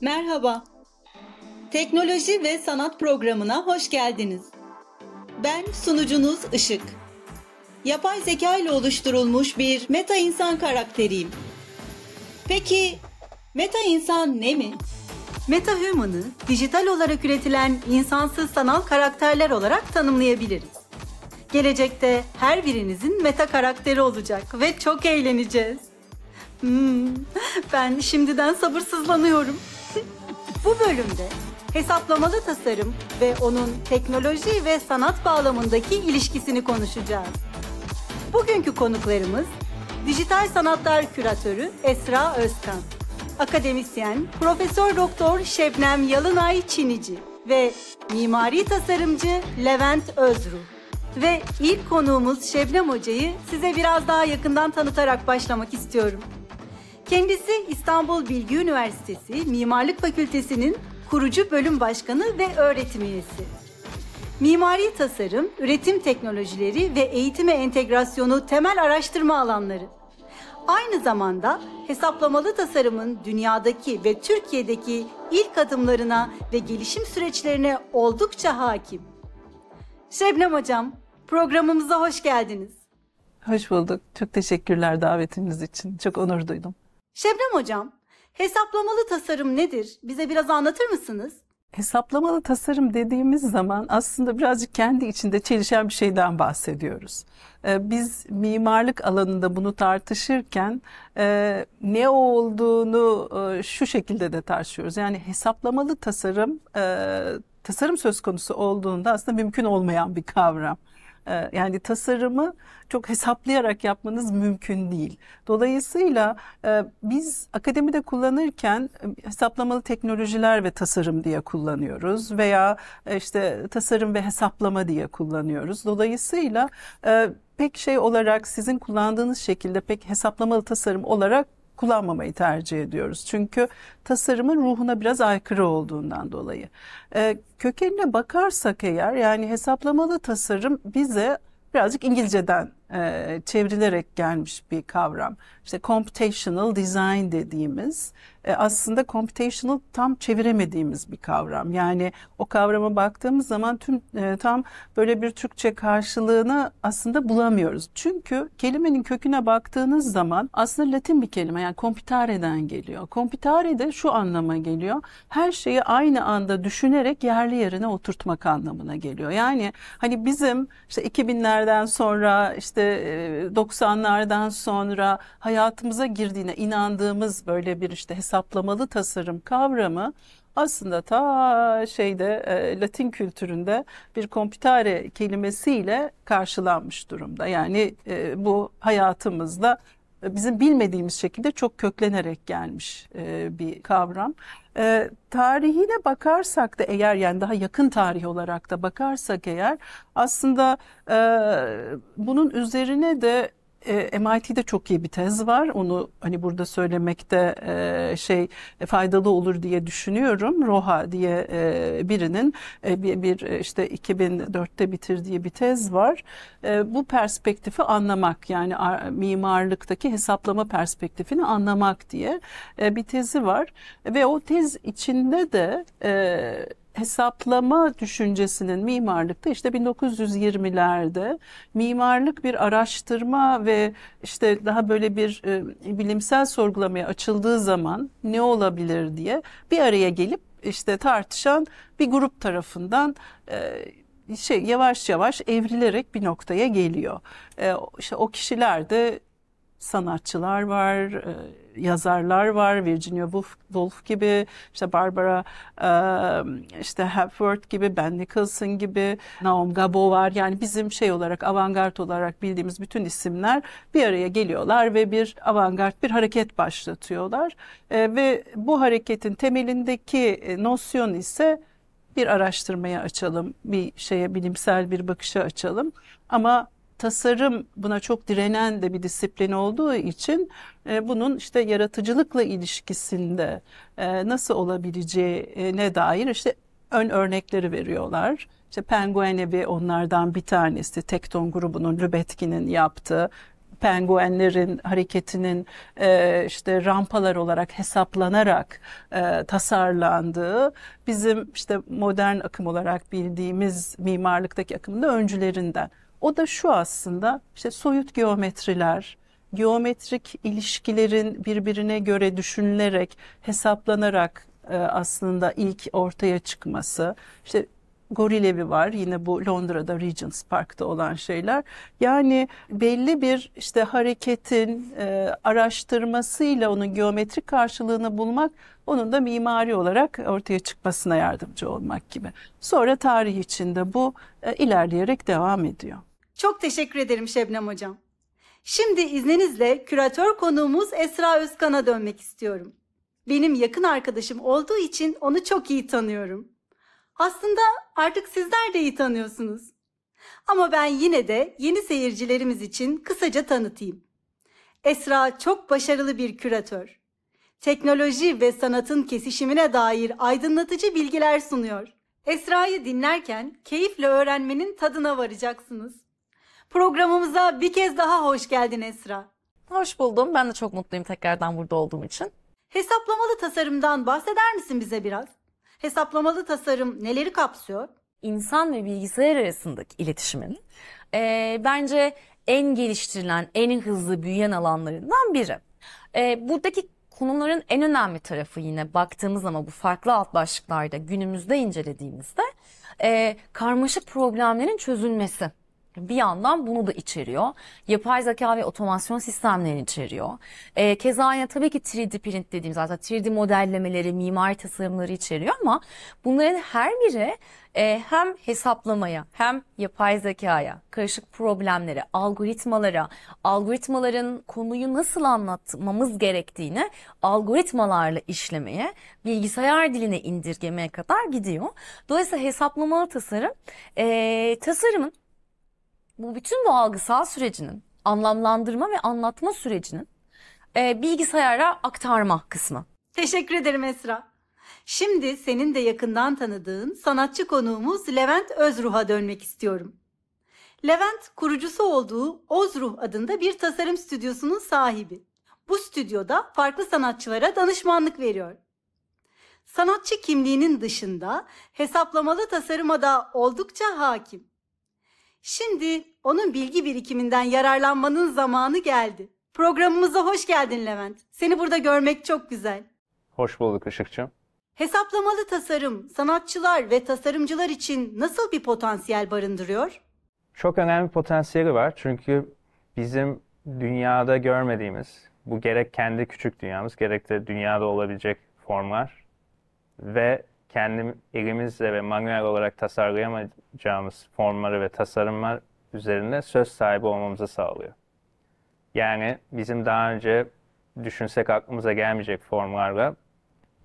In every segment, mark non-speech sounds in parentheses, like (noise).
Merhaba. Teknoloji ve Sanat programına hoş geldiniz. Ben sunucunuz Işık. Yapay zeka ile oluşturulmuş bir meta insan karakteriyim. Peki meta insan ne mi? Meta human'ı dijital olarak üretilen insansız sanal karakterler olarak tanımlayabiliriz. Gelecekte her birinizin meta karakteri olacak ve çok eğleneceğiz. Hmm, ben şimdiden sabırsızlanıyorum. Bu bölümde hesaplamalı tasarım ve onun teknoloji ve sanat bağlamındaki ilişkisini konuşacağız. Bugünkü konuklarımız dijital sanatlar küratörü Esra Özkan, akademisyen Profesör Doktor Şebnem Yalınay Çinici ve mimari tasarımcı Levent Özru. Ve ilk konuğumuz Şebnem Hoca'yı size biraz daha yakından tanıtarak başlamak istiyorum. Kendisi İstanbul Bilgi Üniversitesi Mimarlık Fakültesi'nin kurucu bölüm başkanı ve öğretim üyesi. Mimari tasarım, üretim teknolojileri ve eğitime entegrasyonu temel araştırma alanları. Aynı zamanda hesaplamalı tasarımın dünyadaki ve Türkiye'deki ilk adımlarına ve gelişim süreçlerine oldukça hakim. Şebnem Hocam, programımıza hoş geldiniz. Hoş bulduk. Çok teşekkürler davetiniz için. Çok onur duydum. Şebnem hocam, hesaplamalı tasarım nedir? Bize biraz anlatır mısınız? Hesaplamalı tasarım dediğimiz zaman aslında birazcık kendi içinde çelişen bir şeyden bahsediyoruz. Ee, biz mimarlık alanında bunu tartışırken e, ne olduğunu e, şu şekilde de tartışıyoruz. Yani hesaplamalı tasarım e, tasarım söz konusu olduğunda aslında mümkün olmayan bir kavram. Ee, yani tasarımı çok hesaplayarak yapmanız mümkün değil. Dolayısıyla e, biz akademide kullanırken e, hesaplamalı teknolojiler ve tasarım diye kullanıyoruz veya e, işte tasarım ve hesaplama diye kullanıyoruz. Dolayısıyla pek şey olarak sizin kullandığınız şekilde pek hesaplamalı tasarım olarak kullanmamayı tercih ediyoruz. Çünkü tasarımın ruhuna biraz aykırı olduğundan dolayı. E, kökenine bakarsak eğer yani hesaplamalı tasarım bize birazcık İngilizceden e, çevrilerek gelmiş bir kavram. İşte computational design dediğimiz e, aslında computational tam çeviremediğimiz bir kavram. Yani o kavrama baktığımız zaman tüm e, tam böyle bir Türkçe karşılığını aslında bulamıyoruz. Çünkü kelimenin köküne baktığınız zaman aslında Latin bir kelime yani computare'den geliyor. Computare de şu anlama geliyor. Her şeyi aynı anda düşünerek yerli yerine oturtmak anlamına geliyor. Yani hani bizim işte 2000'lerden sonra işte 90'lardan e, sonra hayatımıza girdiğine inandığımız böyle bir işte hesap hesaplamalı tasarım kavramı aslında ta şeyde e, Latin kültüründe bir kompitare kelimesiyle karşılanmış durumda. Yani e, bu hayatımızda e, bizim bilmediğimiz şekilde çok köklenerek gelmiş bir kavram. E, tarihine bakarsak da eğer yani daha yakın tarih olarak da bakarsak eğer aslında bunun üzerine de e, MIT'de çok iyi bir tez var. Onu hani burada söylemekte e, şey e, faydalı olur diye düşünüyorum. Roha diye e, birinin e, bir, bir e, işte 2004'te bitirdiği bir tez var. E, bu perspektifi anlamak yani ar, mimarlıktaki hesaplama perspektifini anlamak diye e, bir tezi var ve o tez içinde de e, hesaplama düşüncesinin mimarlıkta işte 1920'lerde mimarlık bir araştırma ve işte daha böyle bir e, bilimsel sorgulamaya açıldığı zaman ne olabilir diye bir araya gelip işte tartışan bir grup tarafından e, şey yavaş yavaş evrilerek bir noktaya geliyor. E, işte o kişiler de sanatçılar var, e, yazarlar var. Virginia Woolf, Woolf gibi, işte Barbara e, işte Hepworth gibi, Ben Nicholson gibi, Naomi Gabo var. Yani bizim şey olarak avantgard olarak bildiğimiz bütün isimler bir araya geliyorlar ve bir avantgard bir hareket başlatıyorlar. E, ve bu hareketin temelindeki e, nosyon ise bir araştırmaya açalım, bir şeye bilimsel bir bakışa açalım. Ama tasarım buna çok direnen de bir disiplin olduğu için e, bunun işte yaratıcılıkla ilişkisinde e, nasıl olabileceğine dair işte ön örnekleri veriyorlar. İşte Penguen evi onlardan bir tanesi. Tekton grubunun Lübetkin'in yaptığı penguenlerin hareketinin e, işte rampalar olarak hesaplanarak e, tasarlandığı bizim işte modern akım olarak bildiğimiz mimarlıktaki akımın da öncülerinden. O da şu aslında işte soyut geometriler, geometrik ilişkilerin birbirine göre düşünülerek, hesaplanarak e, aslında ilk ortaya çıkması. İşte goril evi var yine bu Londra'da Regent's Park'ta olan şeyler. Yani belli bir işte hareketin e, araştırmasıyla onun geometrik karşılığını bulmak onun da mimari olarak ortaya çıkmasına yardımcı olmak gibi. Sonra tarih içinde bu e, ilerleyerek devam ediyor. Çok teşekkür ederim Şebnem Hocam. Şimdi izninizle küratör konuğumuz Esra Özkan'a dönmek istiyorum. Benim yakın arkadaşım olduğu için onu çok iyi tanıyorum. Aslında artık sizler de iyi tanıyorsunuz. Ama ben yine de yeni seyircilerimiz için kısaca tanıtayım. Esra çok başarılı bir küratör. Teknoloji ve sanatın kesişimine dair aydınlatıcı bilgiler sunuyor. Esra'yı dinlerken keyifle öğrenmenin tadına varacaksınız. Programımıza bir kez daha hoş geldin Esra. Hoş buldum. Ben de çok mutluyum tekrardan burada olduğum için. Hesaplamalı tasarımdan bahseder misin bize biraz? Hesaplamalı tasarım neleri kapsıyor? İnsan ve bilgisayar arasındaki iletişimin e, bence en geliştirilen, en hızlı büyüyen alanlarından biri. E, buradaki konuların en önemli tarafı yine baktığımız ama bu farklı alt başlıklarda günümüzde incelediğimizde e, karmaşık problemlerin çözülmesi bir yandan bunu da içeriyor. Yapay zeka ve otomasyon sistemlerini içeriyor. E, keza yine tabii ki 3D print dediğimiz zaten 3D modellemeleri, mimari tasarımları içeriyor ama bunların her biri e, hem hesaplamaya hem yapay zekaya, karışık problemlere, algoritmalara, algoritmaların konuyu nasıl anlatmamız gerektiğini algoritmalarla işlemeye, bilgisayar diline indirgemeye kadar gidiyor. Dolayısıyla hesaplamalı tasarım, e, tasarımın bu bütün bu algısal sürecinin anlamlandırma ve anlatma sürecinin e, bilgisayara aktarma kısmı. Teşekkür ederim Esra. Şimdi senin de yakından tanıdığın sanatçı konuğumuz Levent Özruh'a dönmek istiyorum. Levent kurucusu olduğu Ozruh adında bir tasarım stüdyosunun sahibi. Bu stüdyoda farklı sanatçılara danışmanlık veriyor. Sanatçı kimliğinin dışında hesaplamalı tasarıma da oldukça hakim. Şimdi onun bilgi birikiminden yararlanmanın zamanı geldi. Programımıza hoş geldin Levent. Seni burada görmek çok güzel. Hoş bulduk Işıkçığım. Hesaplamalı tasarım sanatçılar ve tasarımcılar için nasıl bir potansiyel barındırıyor? Çok önemli potansiyeli var çünkü bizim dünyada görmediğimiz, bu gerek kendi küçük dünyamız gerek de dünyada olabilecek formlar ve kendim elimizle ve manuel olarak tasarlayamayacağımız formları ve tasarımlar üzerinde söz sahibi olmamızı sağlıyor. Yani bizim daha önce düşünsek aklımıza gelmeyecek formlarla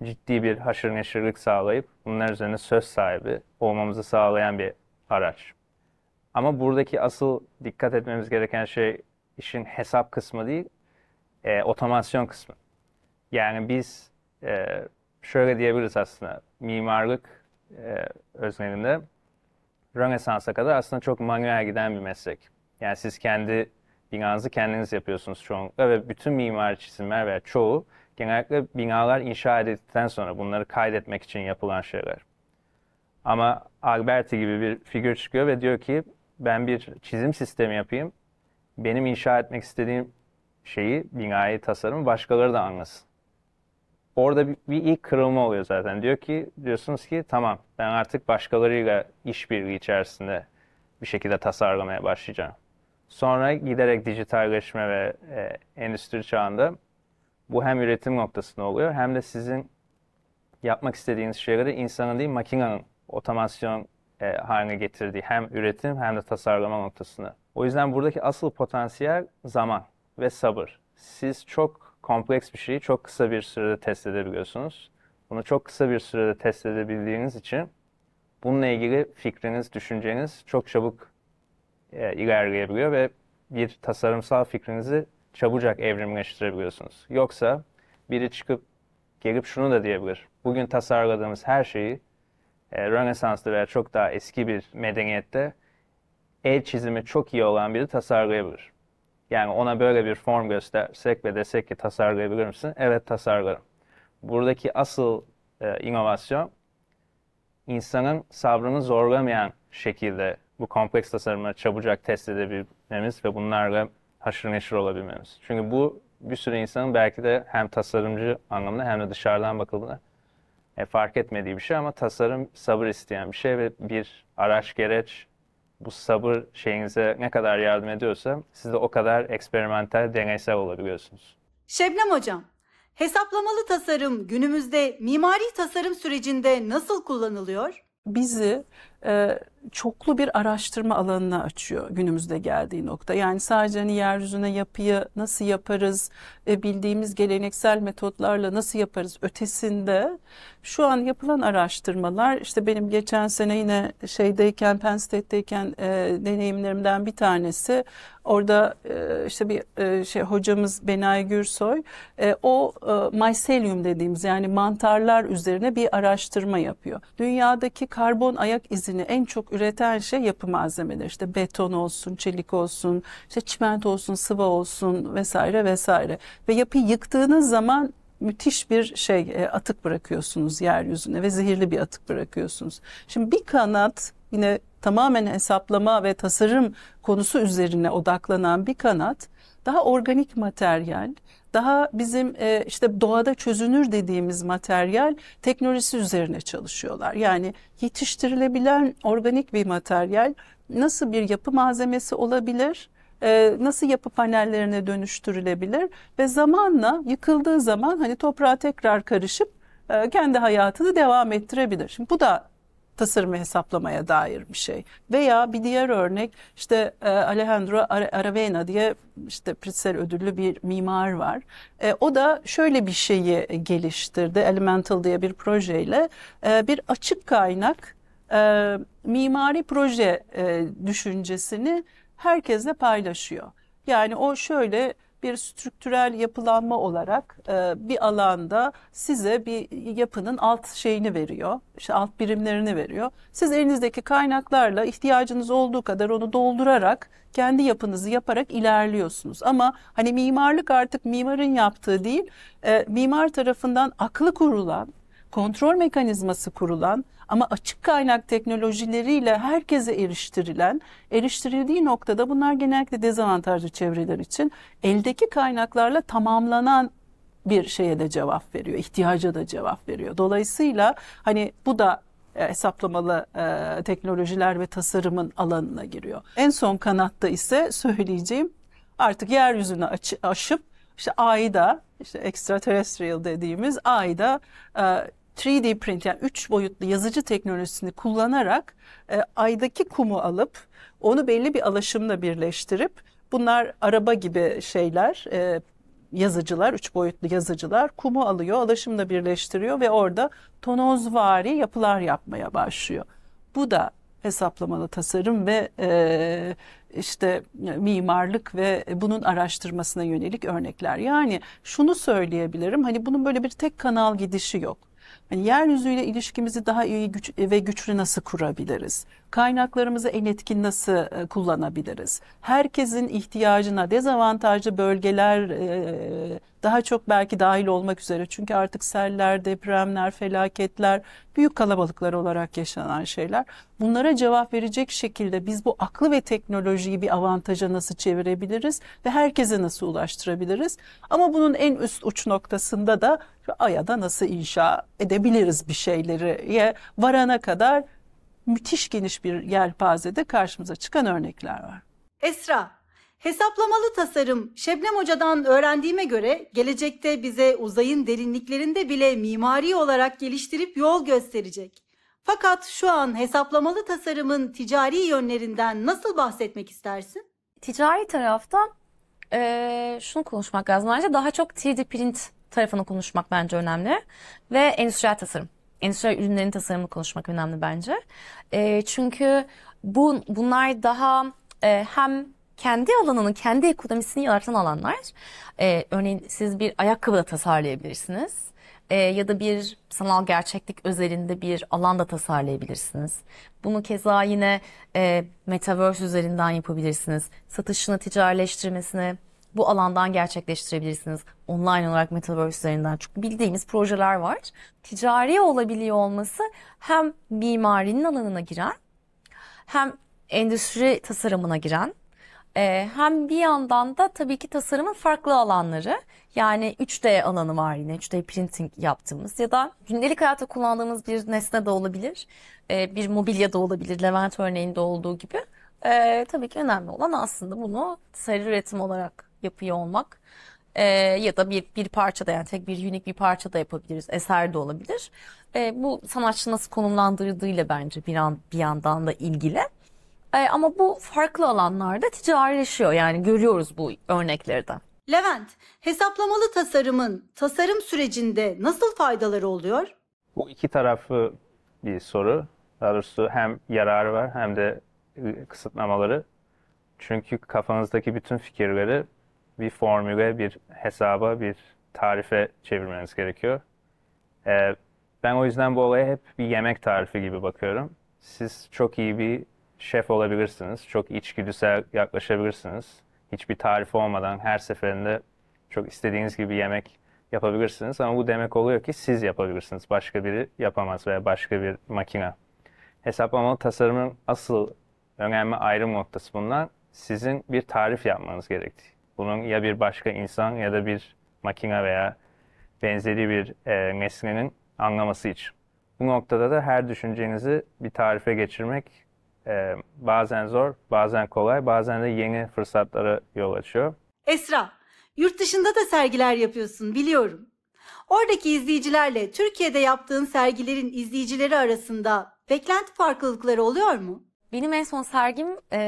ciddi bir haşır neşirlik sağlayıp bunlar üzerine söz sahibi olmamızı sağlayan bir araç. Ama buradaki asıl dikkat etmemiz gereken şey işin hesap kısmı değil, e, otomasyon kısmı. Yani biz e, şöyle diyebiliriz aslında mimarlık e, öznelinde Rönesans'a kadar aslında çok manuel giden bir meslek. Yani siz kendi binanızı kendiniz yapıyorsunuz çoğunlukla ve bütün mimari çizimler veya çoğu genellikle binalar inşa edildikten sonra bunları kaydetmek için yapılan şeyler. Ama Alberti gibi bir figür çıkıyor ve diyor ki ben bir çizim sistemi yapayım. Benim inşa etmek istediğim şeyi, binayı, tasarımı başkaları da anlasın orada bir, bir ilk kırılma oluyor zaten. Diyor ki diyorsunuz ki tamam ben artık başkalarıyla işbirliği içerisinde bir şekilde tasarlamaya başlayacağım. Sonra giderek dijitalleşme ve e, endüstri çağında bu hem üretim noktasında oluyor hem de sizin yapmak istediğiniz şeyleri insanın değil makinenin otomasyon e, haline getirdiği hem üretim hem de tasarlama noktasında. O yüzden buradaki asıl potansiyel zaman ve sabır. Siz çok kompleks bir şeyi çok kısa bir sürede test edebiliyorsunuz. Bunu çok kısa bir sürede test edebildiğiniz için bununla ilgili fikriniz, düşünceniz çok çabuk e, ilerleyebiliyor ve bir tasarımsal fikrinizi çabucak evrimleştirebiliyorsunuz. Yoksa biri çıkıp gelip şunu da diyebilir. Bugün tasarladığımız her şeyi e, Rönesans'ta veya çok daha eski bir medeniyette el çizimi çok iyi olan biri tasarlayabilir. Yani ona böyle bir form göstersek ve desek ki tasarlayabilir misin? Evet tasarlarım. Buradaki asıl e, inovasyon insanın sabrını zorlamayan şekilde bu kompleks tasarımı çabucak test edebilmemiz ve bunlarla haşır neşir olabilmemiz. Çünkü bu bir sürü insanın belki de hem tasarımcı anlamında hem de dışarıdan bakıldığında e, fark etmediği bir şey ama tasarım sabır isteyen bir şey ve bir araç gereç bu sabır şeyinize ne kadar yardım ediyorsa siz de o kadar eksperimental, deneysel olabiliyorsunuz. Şebnem Hocam, hesaplamalı tasarım günümüzde mimari tasarım sürecinde nasıl kullanılıyor? Bizi e, çoklu bir araştırma alanına açıyor günümüzde geldiği nokta. Yani sadece hani yeryüzüne yapıyı nasıl yaparız, e, bildiğimiz geleneksel metotlarla nasıl yaparız ötesinde şu an yapılan araştırmalar işte benim geçen sene yine şeydeyken Penn State'deyken e, deneyimlerimden bir tanesi orada e, işte bir e, şey hocamız Benay Gürsoy e, o e, mycelium dediğimiz yani mantarlar üzerine bir araştırma yapıyor. Dünyadaki karbon ayak izi hepsini en çok üreten şey yapı malzemeleri. İşte beton olsun, çelik olsun, işte çimento olsun, sıva olsun vesaire vesaire. Ve yapıyı yıktığınız zaman müthiş bir şey e, atık bırakıyorsunuz yeryüzüne ve zehirli bir atık bırakıyorsunuz. Şimdi bir kanat yine tamamen hesaplama ve tasarım konusu üzerine odaklanan bir kanat daha organik materyal, daha bizim e, işte doğada çözünür dediğimiz materyal teknolojisi üzerine çalışıyorlar. Yani yetiştirilebilen organik bir materyal nasıl bir yapı malzemesi olabilir? E, nasıl yapı panellerine dönüştürülebilir ve zamanla yıkıldığı zaman hani toprağa tekrar karışıp e, kendi hayatını devam ettirebilir. Şimdi bu da tasarımı hesaplamaya dair bir şey. Veya bir diğer örnek işte e, Alejandro Aravena diye işte Pritzker ödüllü bir mimar var. o da şöyle bir şeyi geliştirdi Elemental diye bir projeyle. bir açık kaynak mimari proje düşüncesini herkesle paylaşıyor. Yani o şöyle bir strüktürel yapılanma olarak e, bir alanda size bir yapının alt şeyini veriyor, işte alt birimlerini veriyor. Siz elinizdeki kaynaklarla ihtiyacınız olduğu kadar onu doldurarak kendi yapınızı yaparak ilerliyorsunuz. Ama hani mimarlık artık mimarın yaptığı değil, e, mimar tarafından aklı kurulan, kontrol mekanizması kurulan, ama açık kaynak teknolojileriyle herkese eriştirilen, eriştirildiği noktada bunlar genellikle dezavantajlı çevreler için eldeki kaynaklarla tamamlanan bir şeye de cevap veriyor, ihtiyaca da cevap veriyor. Dolayısıyla hani bu da e, hesaplamalı e, teknolojiler ve tasarımın alanına giriyor. En son kanatta ise söyleyeceğim artık yeryüzünü aç, aşıp işte AIDA, işte extraterrestrial dediğimiz Ay'da. e, 3D print yani üç boyutlu yazıcı teknolojisini kullanarak e, aydaki kumu alıp onu belli bir alaşımla birleştirip bunlar araba gibi şeyler e, yazıcılar, üç boyutlu yazıcılar kumu alıyor, alaşımla birleştiriyor ve orada tonozvari yapılar yapmaya başlıyor. Bu da hesaplamalı tasarım ve e, işte mimarlık ve bunun araştırmasına yönelik örnekler. Yani şunu söyleyebilirim hani bunun böyle bir tek kanal gidişi yok. Yani yeryüzüyle ilişkimizi daha iyi güç ve güçlü nasıl kurabiliriz? Kaynaklarımızı en etkin nasıl e, kullanabiliriz? Herkesin ihtiyacına dezavantajlı bölgeler e, daha çok belki dahil olmak üzere. Çünkü artık seller, depremler, felaketler büyük kalabalıklar olarak yaşanan şeyler. Bunlara cevap verecek şekilde biz bu aklı ve teknolojiyi bir avantaja nasıl çevirebiliriz ve herkese nasıl ulaştırabiliriz? Ama bunun en üst uç noktasında da Ay'a da nasıl inşa edebiliriz bir şeyleri varana kadar müthiş geniş bir yelpazede karşımıza çıkan örnekler var. Esra, Hesaplamalı tasarım Şebnem Hoca'dan öğrendiğime göre gelecekte bize uzayın derinliklerinde bile mimari olarak geliştirip yol gösterecek. Fakat şu an hesaplamalı tasarımın ticari yönlerinden nasıl bahsetmek istersin? Ticari taraftan e, şunu konuşmak lazım. Bence daha çok 3D print tarafını konuşmak bence önemli. Ve endüstriyel tasarım. Endüstriyel ürünlerin tasarımını konuşmak önemli bence. E, çünkü bu bunlar daha e, hem kendi alanını, kendi ekonomisini yaratan alanlar. E, örneğin siz bir ayakkabı da tasarlayabilirsiniz e, ya da bir sanal gerçeklik özelinde bir alan da tasarlayabilirsiniz. Bunu keza yine e, Metaverse üzerinden yapabilirsiniz. Satışını, ticaretleştirmesini bu alandan gerçekleştirebilirsiniz. Online olarak Metaverse üzerinden. Çünkü bildiğimiz projeler var. Ticari olabiliyor olması hem mimarinin alanına giren hem endüstri tasarımına giren e, hem bir yandan da tabii ki tasarımın farklı alanları yani 3D alanı var yine 3D printing yaptığımız ya da gündelik hayata kullandığımız bir nesne de olabilir. E, bir mobilya da olabilir Levent örneğinde olduğu gibi. E, tabii ki önemli olan aslında bunu seri üretim olarak yapıyor olmak. E, ya da bir, bir parça da yani tek bir unik bir parça da yapabiliriz. Eser de olabilir. E, bu sanatçı nasıl konumlandırdığıyla bence bir, an, bir yandan da ilgili. E, ama bu farklı alanlarda ticarileşiyor yani görüyoruz bu örnekleri de. Levent, hesaplamalı tasarımın tasarım sürecinde nasıl faydaları oluyor? Bu iki taraflı bir soru. Daha doğrusu hem yararı var hem de e, kısıtlamaları. Çünkü kafanızdaki bütün fikirleri bir formüle, bir hesaba, bir tarife çevirmeniz gerekiyor. E, ben o yüzden bu olaya hep bir yemek tarifi gibi bakıyorum. Siz çok iyi bir şef olabilirsiniz. Çok içgüdüsel yaklaşabilirsiniz. Hiçbir tarif olmadan her seferinde çok istediğiniz gibi yemek yapabilirsiniz. Ama bu demek oluyor ki siz yapabilirsiniz. Başka biri yapamaz veya başka bir makine. Hesaplamalı tasarımın asıl önemli ayrım noktası bundan sizin bir tarif yapmanız gerektiği. Bunun ya bir başka insan ya da bir makine veya benzeri bir e, nesnenin anlaması için. Bu noktada da her düşüncenizi bir tarife geçirmek e, bazen zor, bazen kolay, bazen de yeni fırsatlara yol açıyor. Esra, yurt dışında da sergiler yapıyorsun biliyorum. Oradaki izleyicilerle Türkiye'de yaptığın sergilerin izleyicileri arasında beklenti farklılıkları oluyor mu? Benim en son sergim e,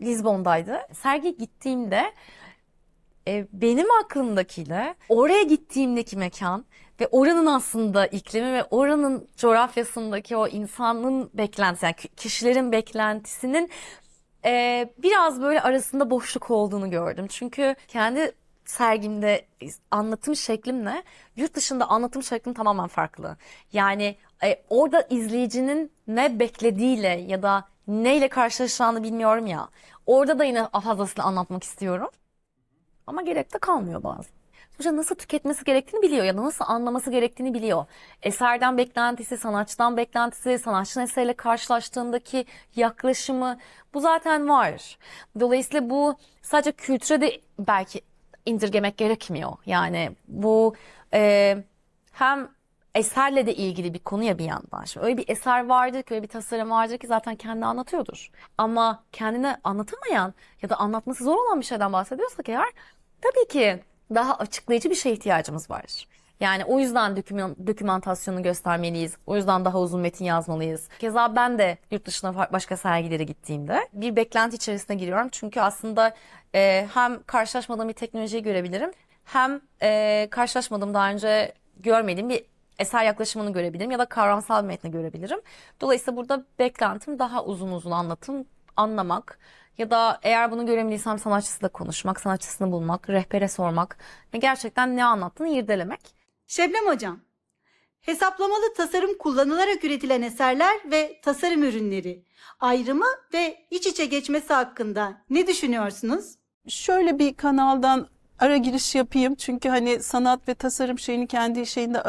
Lizbon'daydı. Sergi gittiğimde e, benim aklımdakiyle oraya gittiğimdeki mekan ve oranın aslında iklimi ve oranın coğrafyasındaki o insanın beklentisi yani kişilerin beklentisinin e, biraz böyle arasında boşluk olduğunu gördüm. Çünkü kendi sergimde anlatım şeklimle yurt dışında anlatım şeklim tamamen farklı. Yani e, orada izleyicinin ne beklediğiyle ya da neyle karşılaşacağını bilmiyorum ya. Orada da yine fazlasını anlatmak istiyorum. Ama gerek de kalmıyor bazen hoca nasıl tüketmesi gerektiğini biliyor ya da nasıl anlaması gerektiğini biliyor. Eserden beklentisi, sanatçıdan beklentisi, sanatçının eserle karşılaştığındaki yaklaşımı bu zaten var. Dolayısıyla bu sadece kültüre de belki indirgemek gerekmiyor. Yani bu e, hem eserle de ilgili bir konu ya bir yandan. Şimdi öyle bir eser vardır ki, öyle bir tasarım vardır ki zaten kendini anlatıyordur. Ama kendine anlatamayan ya da anlatması zor olan bir şeyden bahsediyorsak eğer tabii ki daha açıklayıcı bir şeye ihtiyacımız var. Yani o yüzden döküman, dokümantasyonu göstermeliyiz. O yüzden daha uzun metin yazmalıyız. Keza ben de yurt dışına başka sergilere gittiğimde bir beklenti içerisine giriyorum. Çünkü aslında e, hem karşılaşmadığım bir teknolojiyi görebilirim hem e, karşılaşmadığım daha önce görmediğim bir eser yaklaşımını görebilirim ya da kavramsal metni görebilirim. Dolayısıyla burada beklentim daha uzun uzun anlatım, anlamak, ya da eğer bunu göremediysem sanatçısıyla konuşmak, sanatçısını bulmak, rehbere sormak ve gerçekten ne anlattığını irdelemek. Şebnem Hocam, hesaplamalı tasarım kullanılarak üretilen eserler ve tasarım ürünleri ayrımı ve iç içe geçmesi hakkında ne düşünüyorsunuz? Şöyle bir kanaldan ara giriş yapayım çünkü hani sanat ve tasarım şeyini kendi şeyinde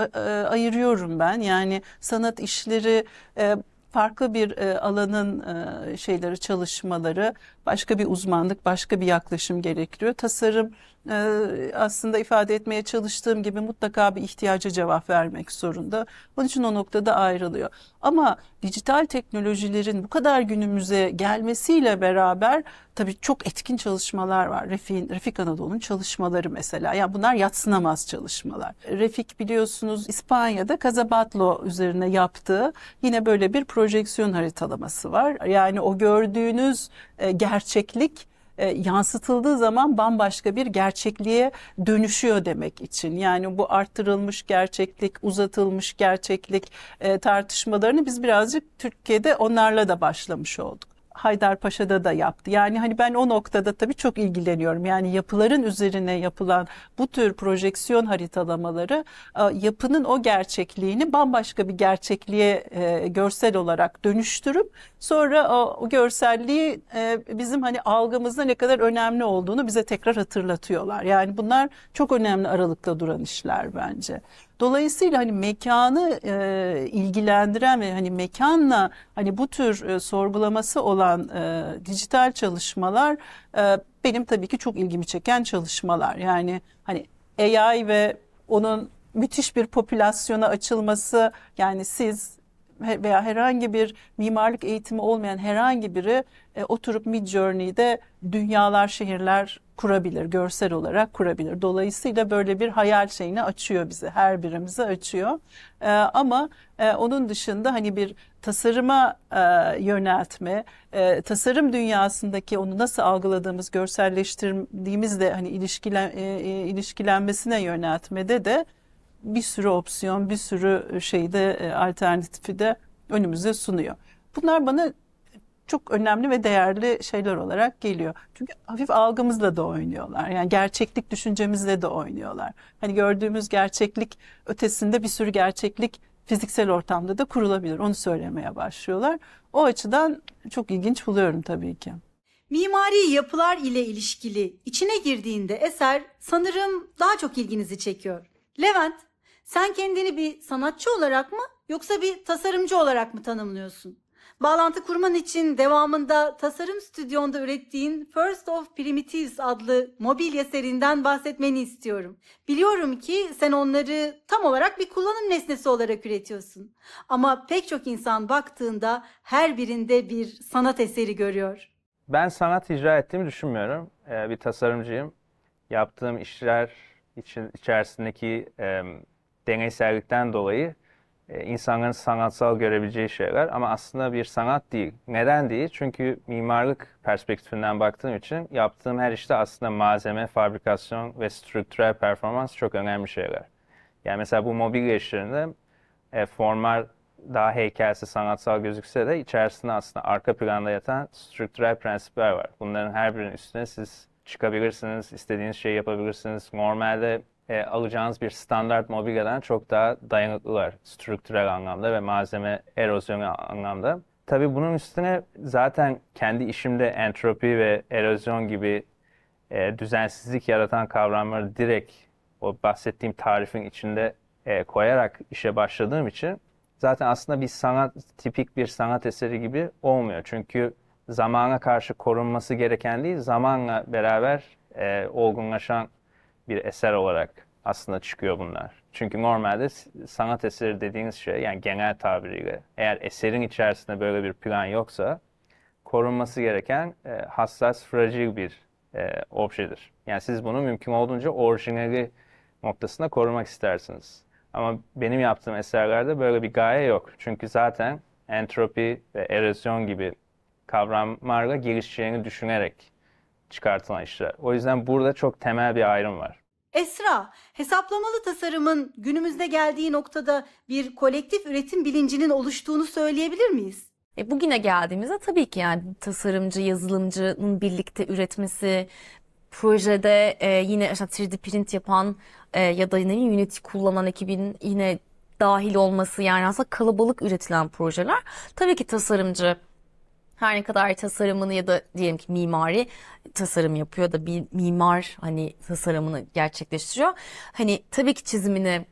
ayırıyorum ben. Yani sanat işleri e, farklı bir e, alanın e, şeyleri çalışmaları başka bir uzmanlık başka bir yaklaşım gerektiriyor. Tasarım ee, aslında ifade etmeye çalıştığım gibi mutlaka bir ihtiyaca cevap vermek zorunda. Onun için o noktada ayrılıyor. Ama dijital teknolojilerin bu kadar günümüze gelmesiyle beraber tabii çok etkin çalışmalar var. Refik Refik Anadolu'nun çalışmaları mesela. Yani bunlar yatsınamaz çalışmalar. Refik biliyorsunuz İspanya'da Casabatlo üzerine yaptığı yine böyle bir projeksiyon haritalaması var. Yani o gördüğünüz e, gerçeklik e, yansıtıldığı zaman bambaşka bir gerçekliğe dönüşüyor demek için. Yani bu arttırılmış gerçeklik, uzatılmış gerçeklik e, tartışmalarını biz birazcık Türkiye'de onlarla da başlamış olduk. Haydarpaşa'da da yaptı. Yani hani ben o noktada tabii çok ilgileniyorum. Yani yapıların üzerine yapılan bu tür projeksiyon haritalamaları e, yapının o gerçekliğini bambaşka bir gerçekliğe e, görsel olarak dönüştürüp sonra o görselliği e, bizim hani algımızda ne kadar önemli olduğunu bize tekrar hatırlatıyorlar. Yani bunlar çok önemli aralıkta duran işler bence. Dolayısıyla hani mekanı e, ilgilendiren ve hani mekanla hani bu tür e, sorgulaması olan e, dijital çalışmalar e, benim tabii ki çok ilgimi çeken çalışmalar. Yani hani AI ve onun müthiş bir popülasyona açılması yani siz veya herhangi bir mimarlık eğitimi olmayan herhangi biri e, oturup Mid Journey'de dünyalar, şehirler kurabilir, görsel olarak kurabilir. Dolayısıyla böyle bir hayal şeyini açıyor bizi, her birimizi açıyor. E, ama e, onun dışında hani bir tasarıma e, yöneltme, e, tasarım dünyasındaki onu nasıl algıladığımız, görselleştirdiğimizle hani ilişkilen, e, e, ilişkilenmesine yöneltmede de bir sürü opsiyon, bir sürü şeyde e, alternatifi de önümüze sunuyor. Bunlar bana çok önemli ve değerli şeyler olarak geliyor. Çünkü hafif algımızla da oynuyorlar. Yani gerçeklik düşüncemizle de oynuyorlar. Hani gördüğümüz gerçeklik ötesinde bir sürü gerçeklik fiziksel ortamda da kurulabilir. Onu söylemeye başlıyorlar. O açıdan çok ilginç buluyorum tabii ki. Mimari yapılar ile ilişkili içine girdiğinde eser sanırım daha çok ilginizi çekiyor. Levent, sen kendini bir sanatçı olarak mı yoksa bir tasarımcı olarak mı tanımlıyorsun? Bağlantı kurman için devamında tasarım stüdyonda ürettiğin First of Primitives adlı mobilya serinden bahsetmeni istiyorum. Biliyorum ki sen onları tam olarak bir kullanım nesnesi olarak üretiyorsun. Ama pek çok insan baktığında her birinde bir sanat eseri görüyor. Ben sanat icra ettiğimi düşünmüyorum. Ee, bir tasarımcıyım. Yaptığım işler için içerisindeki e, deneysellikten dolayı e, insanların sanatsal görebileceği şeyler ama aslında bir sanat değil. Neden değil? Çünkü mimarlık perspektifinden baktığım için yaptığım her işte aslında malzeme, fabrikasyon ve strüktürel performans çok önemli şeyler. Yani mesela bu mobilya işlerinde e, formal daha heykelsi, sanatsal gözükse de içerisinde aslında arka planda yatan strüktürel prensipler var. Bunların her birinin üstüne siz çıkabilirsiniz, istediğiniz şeyi yapabilirsiniz. Normalde e, alacağınız bir standart mobilyadan çok daha dayanıklılar strüktürel anlamda ve malzeme erozyonu anlamda. Tabii bunun üstüne zaten kendi işimde entropi ve erozyon gibi e, düzensizlik yaratan kavramları direkt o bahsettiğim tarifin içinde e, koyarak işe başladığım için zaten aslında bir sanat tipik bir sanat eseri gibi olmuyor. Çünkü zamana karşı korunması gereken değil, zamanla beraber e, olgunlaşan bir eser olarak aslında çıkıyor bunlar. Çünkü normalde sanat eseri dediğiniz şey yani genel tabiriyle eğer eserin içerisinde böyle bir plan yoksa korunması gereken e, hassas, fragil bir e, objedir. Yani siz bunu mümkün olduğunca orijinali noktasında korumak istersiniz. Ama benim yaptığım eserlerde böyle bir gaye yok. Çünkü zaten entropi ve erozyon gibi kavramlarla gelişeceğini düşünerek çıkartılan işler. O yüzden burada çok temel bir ayrım var. Esra, hesaplamalı tasarımın günümüzde geldiği noktada bir kolektif üretim bilincinin oluştuğunu söyleyebilir miyiz? E bugüne geldiğimizde tabii ki yani tasarımcı, yazılımcının birlikte üretmesi, projede e, yine işte 3D print yapan e, ya da ne bileyim Unity kullanan ekibin yine dahil olması yani aslında kalabalık üretilen projeler. Tabii ki tasarımcı her ne kadar tasarımını ya da diyelim ki mimari tasarım yapıyor da bir mimar hani tasarımını gerçekleştiriyor. Hani tabii ki çizimini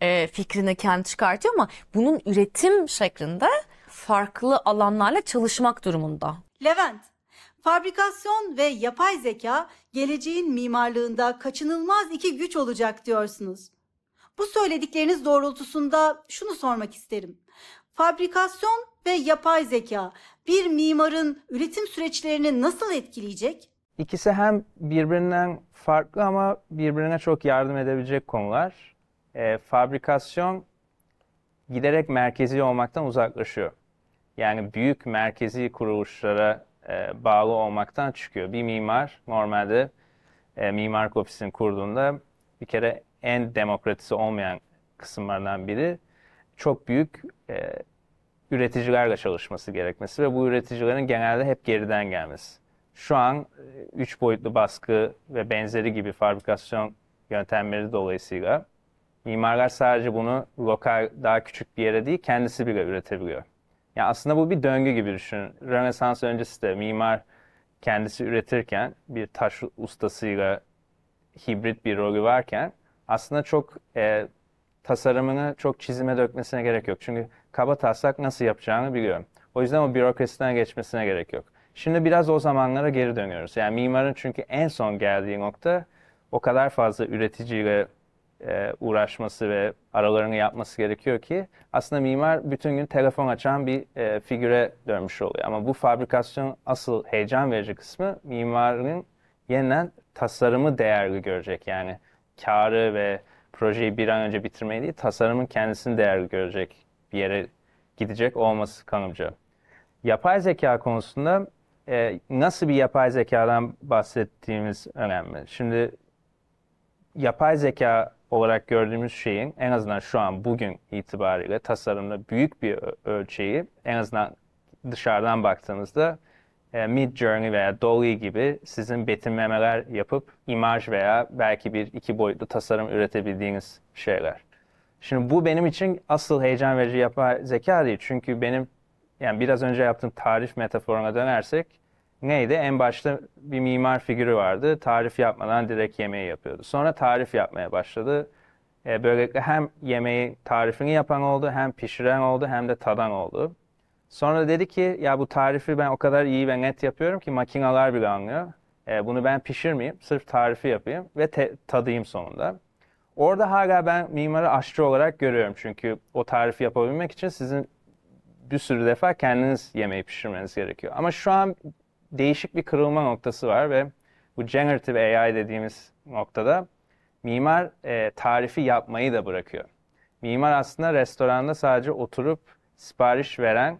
e, fikrini kendi çıkartıyor ama bunun üretim şeklinde farklı alanlarla çalışmak durumunda. Levent, fabrikasyon ve yapay zeka geleceğin mimarlığında kaçınılmaz iki güç olacak diyorsunuz. Bu söyledikleriniz doğrultusunda şunu sormak isterim. Fabrikasyon ve yapay zeka bir mimarın üretim süreçlerini nasıl etkileyecek? İkisi hem birbirinden farklı ama birbirine çok yardım edebilecek konular. E, fabrikasyon giderek merkezi olmaktan uzaklaşıyor. Yani büyük merkezi kuruluşlara e, bağlı olmaktan çıkıyor. Bir mimar normalde e, mimarlık ofisini kurduğunda bir kere en demokratisi olmayan kısımlardan biri. Çok büyük e, üreticilerle çalışması gerekmesi ve bu üreticilerin genelde hep geriden gelmesi. Şu an e, üç boyutlu baskı ve benzeri gibi fabrikasyon yöntemleri dolayısıyla mimarlar sadece bunu lokal daha küçük bir yere değil kendisi bile üretebiliyor. Yani aslında bu bir döngü gibi düşünün. Rönesans öncesi de mimar kendisi üretirken bir taş ustasıyla hibrit bir rolü varken aslında çok e, tasarımını çok çizime dökmesine gerek yok. Çünkü kaba taslak nasıl yapacağını biliyorum. O yüzden o bürokrasiden geçmesine gerek yok. Şimdi biraz o zamanlara geri dönüyoruz. Yani mimarın çünkü en son geldiği nokta o kadar fazla üreticiyle e, uğraşması ve aralarını yapması gerekiyor ki aslında mimar bütün gün telefon açan bir e, figüre dönmüş oluyor. Ama bu fabrikasyon asıl heyecan verici kısmı mimarın yeniden tasarımı değerli görecek. Yani karı ve projeyi bir an önce bitirmeyi değil, tasarımın kendisini değerli görecek bir yere gidecek olması kanımca. Yapay zeka konusunda e, nasıl bir yapay zekadan bahsettiğimiz önemli. Şimdi yapay zeka olarak gördüğümüz şeyin en azından şu an bugün itibariyle tasarımda büyük bir ölçeği en azından dışarıdan baktığımızda e, Mid Journey veya Dolly gibi sizin betimlemeler yapıp imaj veya belki bir iki boyutlu tasarım üretebildiğiniz şeyler. Şimdi bu benim için asıl heyecan verici yapay zeka değil. Çünkü benim yani biraz önce yaptığım tarif metaforuna dönersek neydi? En başta bir mimar figürü vardı. Tarif yapmadan direkt yemeği yapıyordu. Sonra tarif yapmaya başladı. E, böylelikle hem yemeği tarifini yapan oldu, hem pişiren oldu, hem de tadan oldu. Sonra dedi ki ya bu tarifi ben o kadar iyi ve net yapıyorum ki makinalar bile anlıyor. E, bunu ben pişirmeyeyim, sırf tarifi yapayım ve tadayım sonunda. Orada hala ben mimarı aşçı olarak görüyorum çünkü o tarifi yapabilmek için sizin bir sürü defa kendiniz yemeği pişirmeniz gerekiyor. Ama şu an değişik bir kırılma noktası var ve bu generative AI dediğimiz noktada mimar e, tarifi yapmayı da bırakıyor. Mimar aslında restoranda sadece oturup sipariş veren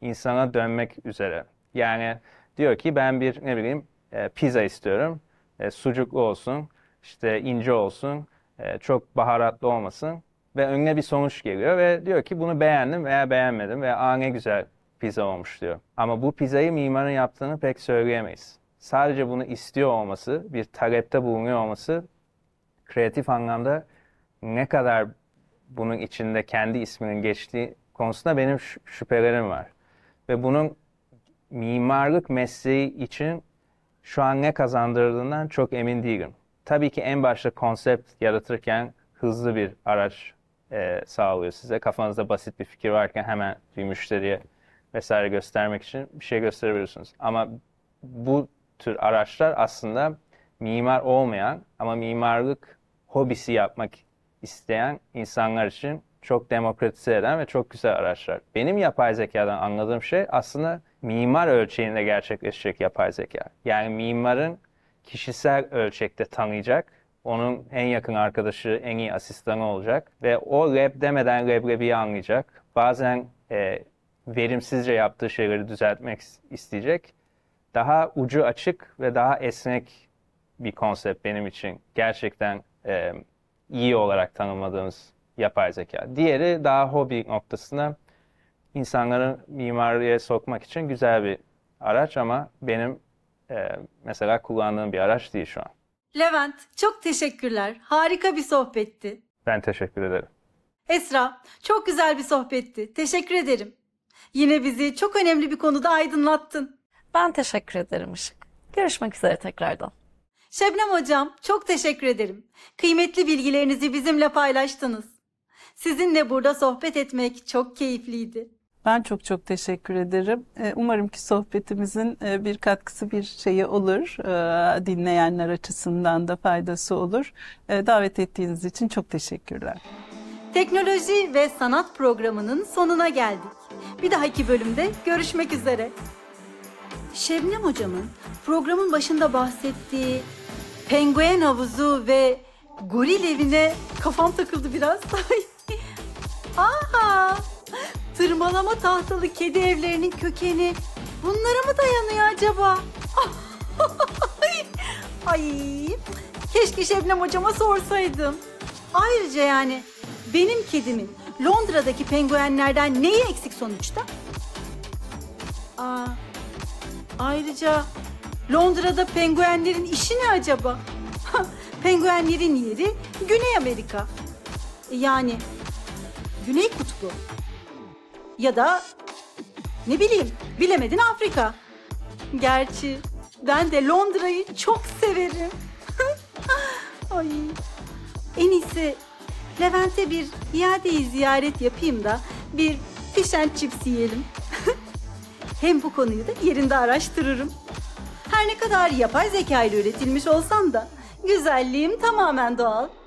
insana dönmek üzere. Yani diyor ki ben bir ne bileyim e, pizza istiyorum. E, sucuklu olsun, işte ince olsun, e, çok baharatlı olmasın ve önüne bir sonuç geliyor ve diyor ki bunu beğendim veya beğenmedim ve aa ne güzel pizza olmuş diyor. Ama bu pizzayı mimarın yaptığını pek söyleyemeyiz. Sadece bunu istiyor olması, bir talepte bulunuyor olması kreatif anlamda ne kadar bunun içinde kendi isminin geçtiği konusunda benim şüphelerim var ve bunun mimarlık mesleği için şu an ne kazandırdığından çok emin değilim. Tabii ki en başta konsept yaratırken hızlı bir araç e, sağlıyor size. Kafanızda basit bir fikir varken hemen bir müşteriye vesaire göstermek için bir şey gösterebilirsiniz. Ama bu tür araçlar aslında mimar olmayan ama mimarlık hobisi yapmak isteyen insanlar için çok demokratize eden ve çok güzel araçlar. Benim yapay zekadan anladığım şey aslında mimar ölçeğinde gerçekleşecek yapay zeka. Yani mimarın kişisel ölçekte tanıyacak, onun en yakın arkadaşı, en iyi asistanı olacak ve o lab demeden leblebiyi anlayacak. Bazen e, verimsizce yaptığı şeyleri düzeltmek isteyecek. Daha ucu açık ve daha esnek bir konsept benim için. Gerçekten e, iyi olarak tanımladığımız yapay zeka. Diğeri daha hobi noktasında insanları mimariye sokmak için güzel bir araç ama benim e, mesela kullandığım bir araç değil şu an. Levent çok teşekkürler. Harika bir sohbetti. Ben teşekkür ederim. Esra çok güzel bir sohbetti. Teşekkür ederim. Yine bizi çok önemli bir konuda aydınlattın. Ben teşekkür ederim Işık. Görüşmek üzere tekrardan. Şebnem Hocam çok teşekkür ederim. Kıymetli bilgilerinizi bizimle paylaştınız. Sizinle burada sohbet etmek çok keyifliydi. Ben çok çok teşekkür ederim. E, umarım ki sohbetimizin e, bir katkısı bir şeyi olur. E, dinleyenler açısından da faydası olur. Davet ettiğiniz için çok teşekkürler. Teknoloji ve sanat programının sonuna geldik. Bir dahaki bölümde görüşmek üzere. Şebnem hocamın programın başında bahsettiği penguen havuzu ve goril evine kafam takıldı biraz. (laughs) Aha, Tırmalama tahtalı kedi evlerinin kökeni bunlara mı dayanıyor acaba? Ay! Keşke Şebnem hocama sorsaydım. Ayrıca yani benim kedimin Londra'daki penguenlerden neyi eksik sonuçta? Aa, ayrıca Londra'da penguenlerin işi ne acaba? penguenlerin yeri Güney Amerika. Yani Güney Kutbu. Ya da ne bileyim bilemedin Afrika. Gerçi ben de Londra'yı çok severim. (laughs) Ay. En iyisi Levent'e bir iadeyi ziyaret yapayım da bir fish and chips yiyelim. (laughs) Hem bu konuyu da yerinde araştırırım. Her ne kadar yapay zeka ile üretilmiş olsam da güzelliğim tamamen doğal.